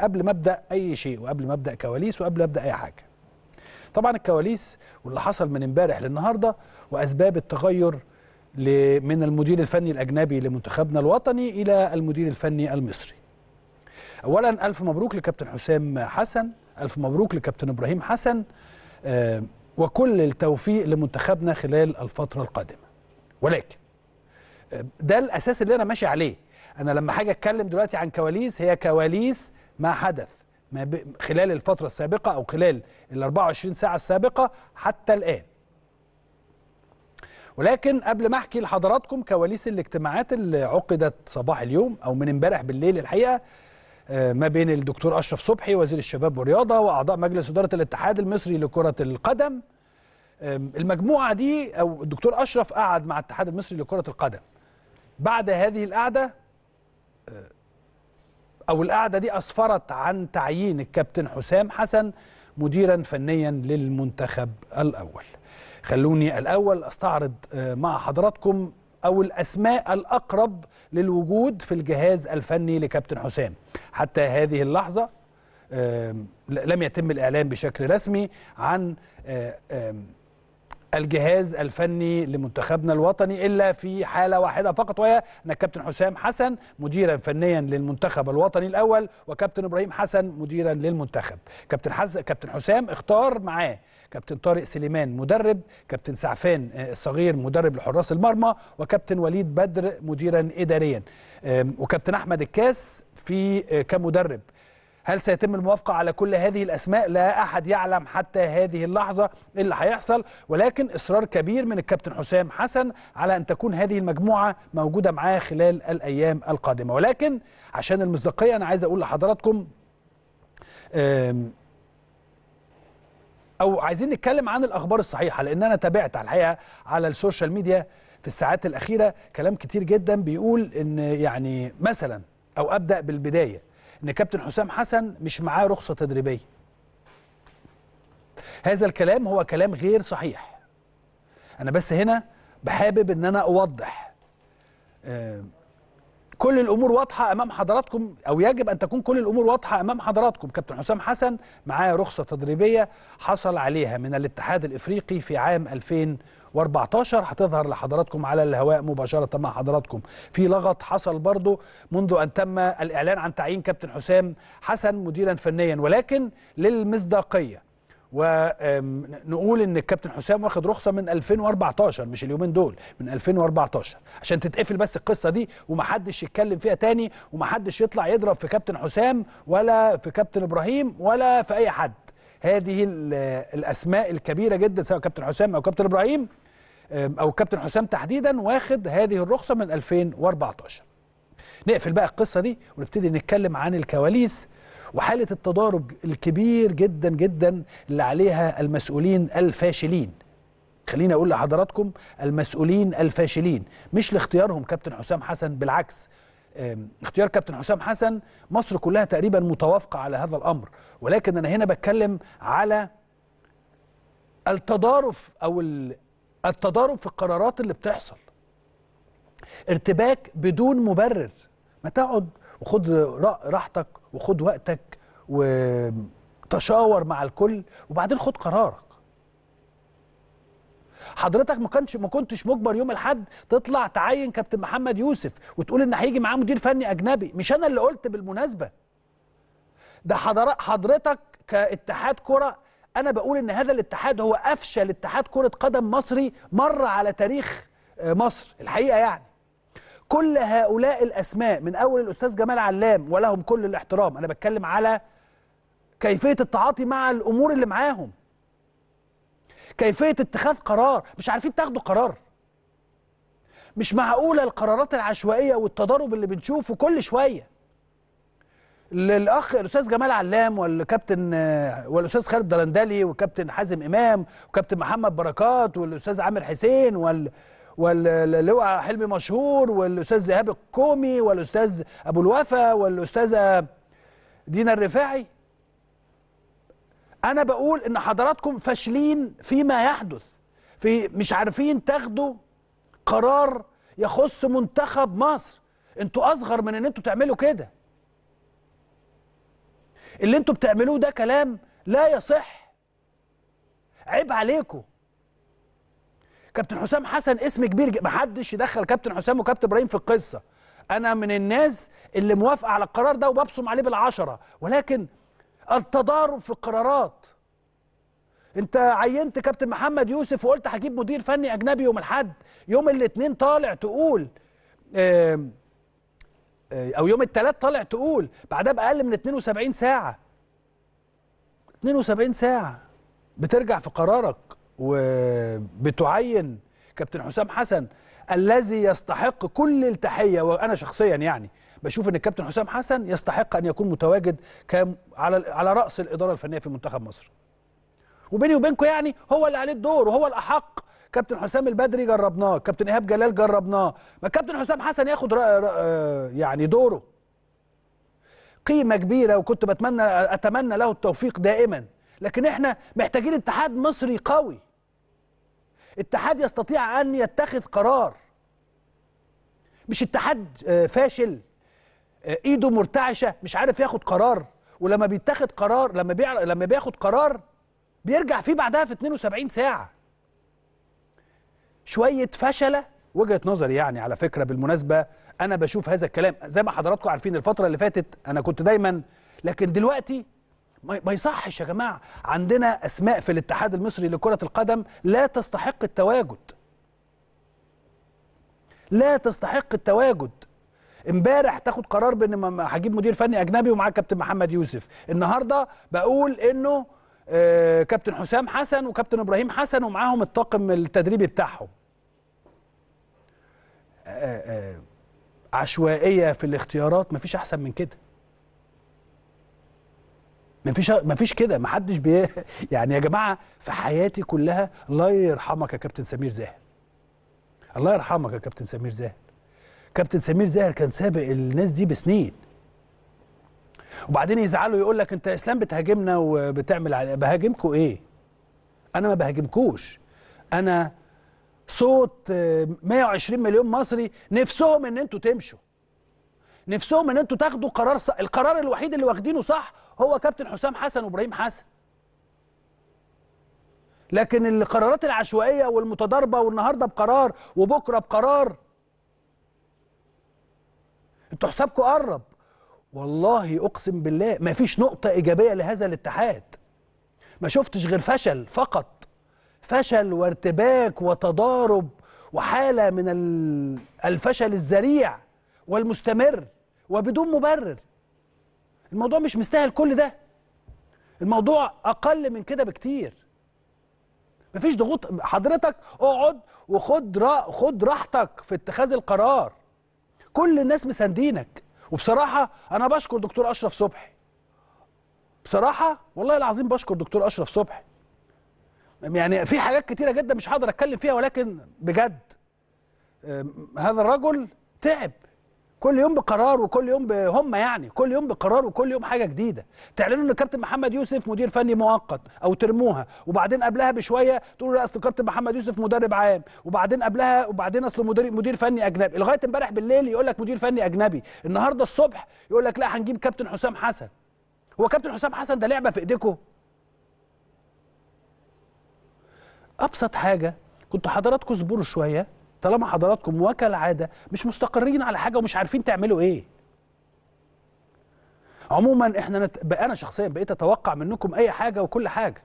قبل ما ابدا اي شيء وقبل ما ابدا كواليس وقبل ما ابدا اي حاجه طبعا الكواليس واللي حصل من امبارح للنهارده واسباب التغير من المدير الفني الاجنبي لمنتخبنا الوطني الى المدير الفني المصري اولا الف مبروك لكابتن حسام حسن الف مبروك لكابتن ابراهيم حسن آه، وكل التوفيق لمنتخبنا خلال الفتره القادمه ولكن آه، ده الاساس اللي انا ماشي عليه انا لما حاجه اتكلم دلوقتي عن كواليس هي كواليس ما حدث ما ب... خلال الفترة السابقة أو خلال ال 24 ساعة السابقة حتى الآن ولكن قبل ما أحكي لحضراتكم كواليس الاجتماعات اللي عقدت صباح اليوم أو من امبارح بالليل الحقيقة آه، ما بين الدكتور أشرف صبحي وزير الشباب والرياضة وأعضاء مجلس إدارة الاتحاد المصري لكرة القدم المجموعة دي أو الدكتور أشرف قعد مع الاتحاد المصري لكرة القدم بعد هذه القعدة آه، أو القعدة دي أسفرت عن تعيين الكابتن حسام حسن مديرا فنيا للمنتخب الأول خلوني الأول أستعرض آه، مع حضراتكم أو الأسماء الأقرب للوجود في الجهاز الفني لكابتن حسام حتى هذه اللحظة لم يتم الإعلان بشكل رسمي عن آه، الجهاز الفني لمنتخبنا الوطني الا في حاله واحده فقط وهي ان الكابتن حسام حسن مديرا فنيا للمنتخب الوطني الاول وكابتن ابراهيم حسن مديرا للمنتخب كابتن حز... كابتن حسام اختار معاه كابتن طارق سليمان مدرب كابتن سعفان آه، الصغير مدرب لحراس المرمى وكابتن وليد بدر مديرا اداريا وكابتن احمد الكاس في آه، كمدرب هل سيتم الموافقة على كل هذه الأسماء لا أحد يعلم حتى هذه اللحظة إيه اللي هيحصل ولكن إصرار كبير من الكابتن حسام حسن على أن تكون هذه المجموعة موجودة معاه خلال الأيام القادمة ولكن عشان المصداقية أنا عايز أقول لحضراتكم او عايزين نتكلم عن الاخبار الصحيحه لان انا تابعت على الحقيقه على السوشيال ميديا في الساعات الاخيره كلام كتير جدا بيقول ان يعني مثلا او ابدا بالبدايه ان كابتن حسام حسن مش معاه رخصه تدريبيه هذا الكلام هو كلام غير صحيح انا بس هنا بحابب ان انا اوضح آه، كل الامور واضحه امام حضراتكم او يجب ان تكون كل الامور واضحه امام حضراتكم كابتن حسام حسن معاه رخصه تدريبيه حصل عليها من الاتحاد الافريقي في عام 2000 و14 هتظهر لحضراتكم على الهواء مباشره مع حضراتكم في لغط حصل برضه منذ ان تم الاعلان عن تعيين كابتن حسام حسن مديرا فنيا ولكن للمصداقيه ونقول ان الكابتن حسام واخد رخصه من 2014 مش اليومين دول من 2014 عشان تتقفل بس القصه دي ومحدش يتكلم فيها تاني ومحدش يطلع يضرب في كابتن حسام ولا في كابتن ابراهيم ولا في اي حد هذه الاسماء الكبيره جدا سواء كابتن حسام او كابتن ابراهيم او كابتن حسام تحديدا واخد هذه الرخصه من 2014 نقفل بقى القصه دي ونبتدي نتكلم عن الكواليس وحاله التضارب الكبير جدا جدا اللي عليها المسؤولين الفاشلين خليني اقول لحضراتكم المسؤولين الفاشلين مش لاختيارهم كابتن حسام حسن بالعكس اختيار كابتن حسام حسن مصر كلها تقريبا متوافقه على هذا الامر ولكن انا هنا بتكلم على التضارف او التضارب في القرارات اللي بتحصل ارتباك بدون مبرر ما تقعد وخد راحتك وخد وقتك وتشاور مع الكل وبعدين خد قرارك حضرتك ما كنتش ما كنتش مجبر يوم الاحد تطلع تعين كابتن محمد يوسف وتقول ان هيجي معاه مدير فني اجنبي مش انا اللي قلت بالمناسبه ده حضرتك كاتحاد كره انا بقول ان هذا الاتحاد هو افشل اتحاد كره قدم مصري مر على تاريخ آه، مصر الحقيقه يعني كل هؤلاء الاسماء من اول الاستاذ جمال علام ولهم كل الاحترام انا بتكلم على كيفيه التعاطي مع الامور اللي معاهم كيفيه اتخاذ قرار مش عارفين تاخدوا قرار مش معقوله القرارات العشوائيه والتضارب اللي بنشوفه كل شويه للاخ الاستاذ جمال علام والكابتن والاستاذ خالد دلندلي والكابتن حازم امام وكابتن محمد بركات والاستاذ عامر حسين وال واللواء حلمي مشهور والاستاذ ايهاب الكومي والاستاذ ابو الوفا والاستاذه دينا الرفاعي انا بقول ان حضراتكم فاشلين فيما يحدث في مش عارفين تاخدوا قرار يخص منتخب مصر انتوا اصغر من ان انتوا تعملوا كده اللي انتوا بتعملوه ده كلام لا يصح عيب عليكم كابتن حسام حسن اسم كبير محدش يدخل كابتن حسام وكابتن ابراهيم في القصه انا من الناس اللي موافقه على القرار ده وببصم عليه بالعشره ولكن التضارب في القرارات انت عينت كابتن محمد يوسف وقلت هجيب مدير فني اجنبي يوم الاحد يوم الاثنين طالع تقول آه، او يوم الثلاث طالع تقول بعدها باقل من 72 ساعه 72 ساعه بترجع في قرارك وبتعين كابتن حسام حسن الذي يستحق كل التحيه وانا شخصيا يعني بشوف ان الكابتن حسام حسن يستحق ان يكون متواجد كم على على راس الاداره الفنيه في منتخب مصر وبيني وبينكم يعني هو اللي عليه الدور وهو الاحق كابتن حسام البدري جربناه كابتن ايهاب جلال جربناه ما كابتن حسام حسن ياخد رأي رأي آه، يعني دوره قيمه كبيره وكنت بتمنى اتمنى له التوفيق دائما لكن احنا محتاجين اتحاد مصري قوي اتحاد يستطيع ان يتخذ قرار مش اتحاد آه، فاشل ايده مرتعشه مش عارف ياخد قرار ولما بيتاخد قرار لما بيع... لما بياخد قرار بيرجع فيه بعدها في 72 ساعه شويه فشله وجهه نظري يعني على فكره بالمناسبه انا بشوف هذا الكلام زي ما حضراتكم عارفين الفتره اللي فاتت انا كنت دايما لكن دلوقتي ما يصحش يا جماعه عندنا اسماء في الاتحاد المصري لكره القدم لا تستحق التواجد لا تستحق التواجد امبارح تاخد قرار بان هجيب مدير فني اجنبي ومعاه كابتن محمد يوسف النهارده بقول انه آه، كابتن حسام حسن وكابتن ابراهيم حسن ومعاهم الطاقم التدريبي بتاعهم آه، آه، عشوائيه في الاختيارات مفيش احسن من كده مفيش مفيش كده محدش بي يعني يا جماعه في حياتي كلها الله يرحمك يا كابتن سمير زاهر الله يرحمك يا كابتن سمير زاهر كابتن سمير زاهر كان سابق الناس دي بسنين وبعدين يزعلوا يقول لك انت اسلام بتهاجمنا وبتعمل على بهاجمكم ايه انا ما بهاجمكوش انا صوت 120 مليون مصري نفسهم ان انتوا تمشوا نفسهم ان انتوا تاخدوا قرار صح القرار الوحيد اللي واخدينه صح هو كابتن حسام حسن وابراهيم حسن لكن القرارات العشوائيه والمتضاربه والنهارده بقرار وبكره بقرار انتوا حسابكم قرب والله اقسم بالله ما فيش نقطه ايجابيه لهذا الاتحاد ما شفتش غير فشل فقط فشل وارتباك وتضارب وحاله من الفشل الذريع والمستمر وبدون مبرر الموضوع مش مستاهل كل ده الموضوع اقل من كده بكتير مفيش ضغوط حضرتك اقعد وخد را خد راحتك في اتخاذ القرار كل الناس مساندينك وبصراحه انا بشكر دكتور اشرف صبحي بصراحه والله العظيم بشكر دكتور اشرف صبحي يعني في حاجات كتيره جدا مش هقدر اتكلم فيها ولكن بجد هذا الرجل تعب كل يوم بقرار وكل يوم هم يعني كل يوم بقرار وكل يوم حاجه جديده تعلنوا ان كابتن محمد يوسف مدير فني مؤقت او ترموها وبعدين قبلها بشويه تقولوا اصل كابتن محمد يوسف مدرب عام وبعدين قبلها وبعدين اصله مدير مدير فني اجنبي لغايه امبارح بالليل يقول لك مدير فني اجنبي النهارده الصبح يقول لك لا هنجيب كابتن حسام حسن هو كابتن حسام حسن ده لعبه في ايديكم ابسط حاجه كنت حضراتكم اصبروا شويه طالما حضراتكم وكالعاده مش مستقرين على حاجه ومش عارفين تعملوا ايه عموما احنا نت... بقى انا شخصيا بقيت اتوقع منكم اي حاجه وكل حاجه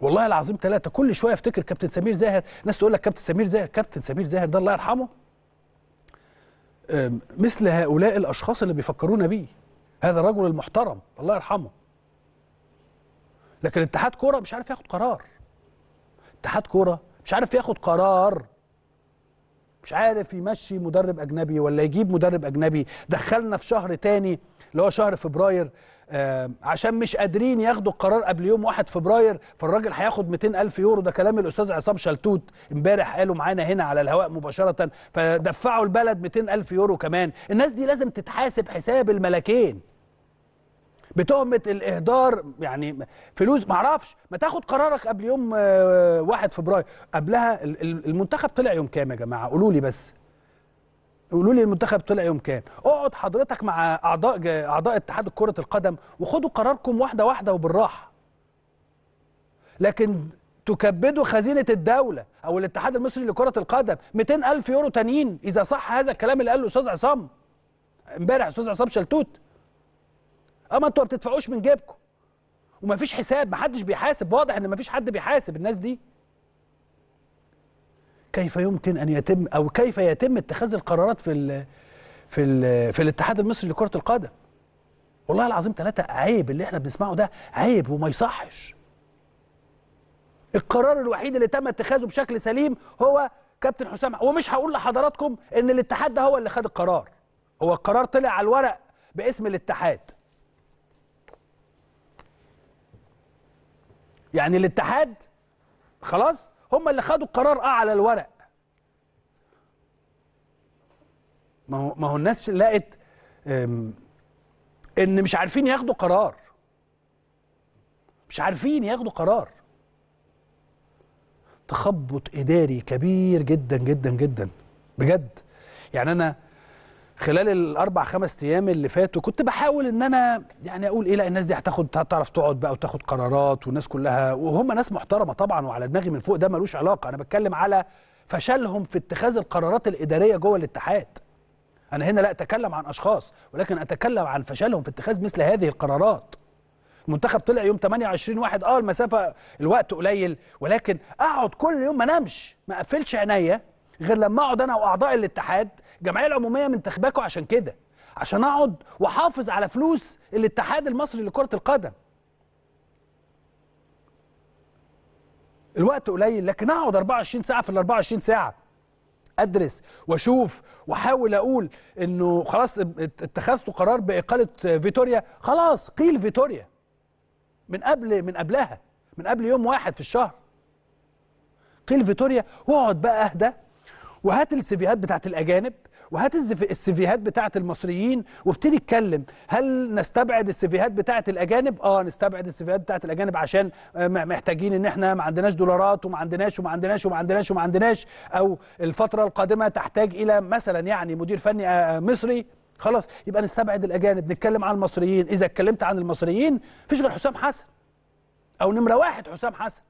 والله العظيم ثلاثة كل شوية افتكر كابتن سمير زاهر ناس تقول لك كابتن سمير زاهر كابتن سمير زاهر ده الله يرحمه مثل هؤلاء الأشخاص اللي بيفكرونا بيه هذا الرجل المحترم الله يرحمه لكن اتحاد كورة مش عارف ياخد قرار اتحاد كورة مش عارف ياخد قرار مش عارف يمشي مدرب اجنبي ولا يجيب مدرب اجنبي دخلنا في شهر تاني اللي هو شهر فبراير آه عشان مش قادرين ياخدوا القرار قبل يوم 1 فبراير فالراجل هياخد 200 الف يورو ده كلام الاستاذ عصام شلتوت امبارح قاله معانا هنا على الهواء مباشره فدفعوا البلد 200 الف يورو كمان الناس دي لازم تتحاسب حساب الملكين بتهمه الاهدار يعني فلوس ما اعرفش ما تاخد قرارك قبل يوم 1 آه، فبراير قبلها المنتخب طلع يوم كام يا جماعه قولوا لي بس قولوا لي المنتخب طلع يوم كام اقعد حضرتك مع اعضاء اعضاء اتحاد كره القدم وخدوا قراركم واحده واحده وبالراحه لكن تكبدوا خزينه الدوله او الاتحاد المصري لكره القدم 200 الف يورو تانيين اذا صح هذا الكلام اللي قاله الاستاذ عصام امبارح استاذ عصام شلتوت اما انتوا ما بتدفعوش من جيبكم ومفيش حساب محدش بيحاسب واضح ان مفيش حد بيحاسب الناس دي كيف يمكن ان يتم او كيف يتم اتخاذ القرارات في الـ في الـ في الاتحاد المصري لكره القدم والله العظيم ثلاثة عيب اللي احنا بنسمعه ده عيب وما يصحش القرار الوحيد اللي تم اتخاذه بشكل سليم هو كابتن حسام ومش هقول لحضراتكم ان الاتحاد ده هو اللي خد القرار هو القرار طلع على الورق باسم الاتحاد يعني الاتحاد خلاص هم اللي خدوا القرار اه على الورق ما هو ما هو الناس لقت ان مش عارفين ياخدوا قرار مش عارفين ياخدوا قرار تخبط اداري كبير جدا جدا جدا بجد يعني انا خلال الاربع خمس ايام اللي فاتوا كنت بحاول ان انا يعني اقول ايه لا الناس دي هتاخد هتعرف تقعد بقى وتاخد قرارات والناس كلها وهم ناس محترمه طبعا وعلى دماغي من فوق ده ملوش علاقه انا بتكلم على فشلهم في اتخاذ القرارات الاداريه جوه الاتحاد انا هنا لا اتكلم عن اشخاص ولكن اتكلم عن فشلهم في اتخاذ مثل هذه القرارات المنتخب طلع يوم 28 واحد اه المسافه الوقت قليل ولكن اقعد كل يوم ما انامش ما اقفلش عينيا غير لما اقعد انا واعضاء الاتحاد الجمعيه العموميه من عشان كده عشان اقعد واحافظ على فلوس الاتحاد المصري لكره القدم الوقت قليل لكن اقعد 24 ساعه في ال 24 ساعه ادرس واشوف واحاول اقول انه خلاص اتخذت قرار باقاله فيتوريا خلاص قيل فيتوريا من قبل من قبلها من قبل يوم واحد في الشهر قيل فيتوريا واقعد بقى اهدى وهات السيفيهات بتاعت الاجانب وهات السيفيهات بتاعه المصريين وابتدي اتكلم هل نستبعد السيفيهات بتاعه الاجانب اه نستبعد السيفيهات بتاعه الاجانب عشان محتاجين ان احنا ما عندناش دولارات وما عندناش وما عندناش وما عندناش وما عندناش او الفتره القادمه تحتاج الى مثلا يعني مدير فني آه، آه، مصري خلاص يبقى نستبعد الاجانب نتكلم عن المصريين اذا اتكلمت عن المصريين مفيش غير حسام حسن او نمره واحد حسام حسن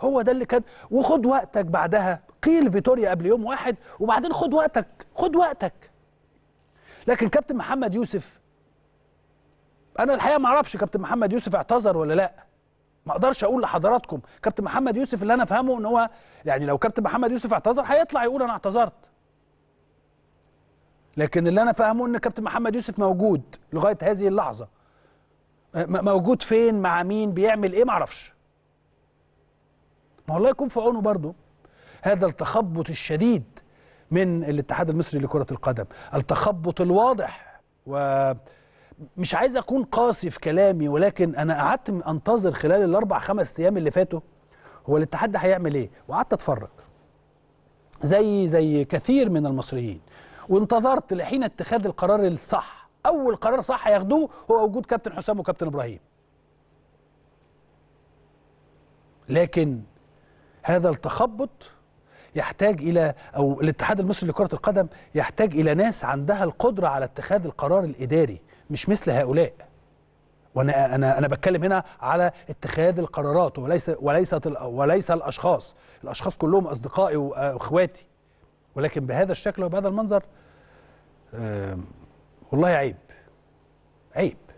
هو ده اللي كان وخد وقتك بعدها قيل فيتوريا قبل يوم واحد وبعدين خد وقتك خد وقتك لكن كابتن محمد يوسف انا الحقيقه ما اعرفش كابتن محمد يوسف اعتذر ولا لا ما اقدرش اقول لحضراتكم كابتن محمد يوسف اللي انا فهمه ان هو يعني لو كابتن محمد يوسف اعتذر هيطلع يقول انا اعتذرت لكن اللي انا فاهمه ان كابتن محمد يوسف موجود لغايه هذه اللحظه موجود فين مع مين بيعمل ايه ما اعرفش ما الله يكون في عونه برضه هذا التخبط الشديد من الاتحاد المصري لكرة القدم التخبط الواضح و مش عايز اكون قاسي في كلامي ولكن انا قعدت انتظر خلال الاربع خمس ايام اللي فاتوا هو الاتحاد ده هيعمل ايه وقعدت اتفرج زي زي كثير من المصريين وانتظرت لحين اتخاذ القرار الصح اول قرار صح هياخدوه هو وجود كابتن حسام وكابتن ابراهيم لكن هذا التخبط يحتاج الى او الاتحاد المصري لكره القدم يحتاج الى ناس عندها القدره على اتخاذ القرار الاداري مش مثل هؤلاء وانا انا انا بتكلم هنا على اتخاذ القرارات وليس وليست وليس الاشخاص الاشخاص كلهم اصدقائي واخواتي آه، ولكن بهذا الشكل وبهذا المنظر والله عيب عيب